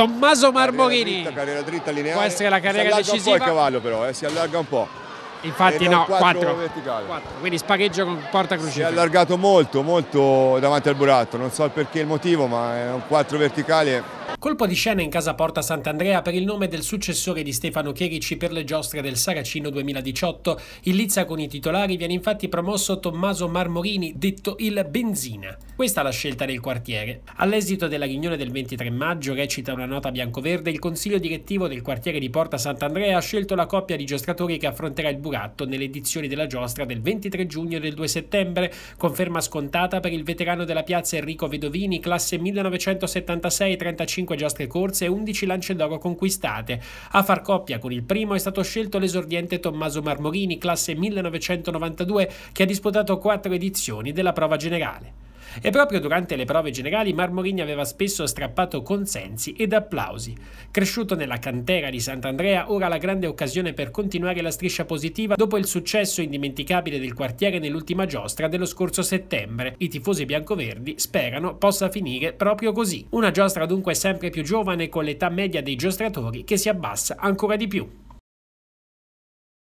Tommaso Marmorini. Dritta, carriera dritta, lineare. Può essere la carriera decisiva. Un po' il cavallo però, eh, si allarga un po'. Infatti no, 4, 4, Quindi spagheggio con porta crucifisso. Si è allargato molto, molto davanti al buratto. Non so il perché il motivo, ma è un 4 verticale Colpo di scena in casa Porta Sant'Andrea per il nome del successore di Stefano Chierici per le giostre del Saracino 2018. In lizza con i titolari viene infatti promosso Tommaso Marmorini, detto il Benzina. Questa è la scelta del quartiere. All'esito della riunione del 23 maggio, recita una nota bianco-verde, il consiglio direttivo del quartiere di Porta Sant'Andrea ha scelto la coppia di giostratori che affronterà il Buratto nelle edizioni della giostra del 23 giugno e del 2 settembre, conferma scontata per il veterano della piazza Enrico Vedovini, classe 1976-35 5 giostre corse e 11 lance d'oro conquistate. A far coppia con il primo è stato scelto l'esordiente Tommaso Marmorini, classe 1992, che ha disputato quattro edizioni della prova generale. E proprio durante le prove generali Marmorini aveva spesso strappato consensi ed applausi. Cresciuto nella cantera di Sant'Andrea, ora la grande occasione per continuare la striscia positiva dopo il successo indimenticabile del quartiere nell'ultima giostra dello scorso settembre. I tifosi biancoverdi sperano possa finire proprio così. Una giostra dunque sempre più giovane con l'età media dei giostratori che si abbassa ancora di più.